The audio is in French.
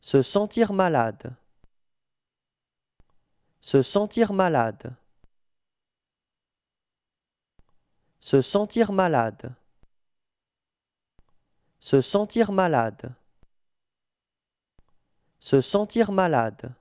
Se sentir malade. Se sentir malade. Se sentir malade. Se sentir malade. Se sentir malade.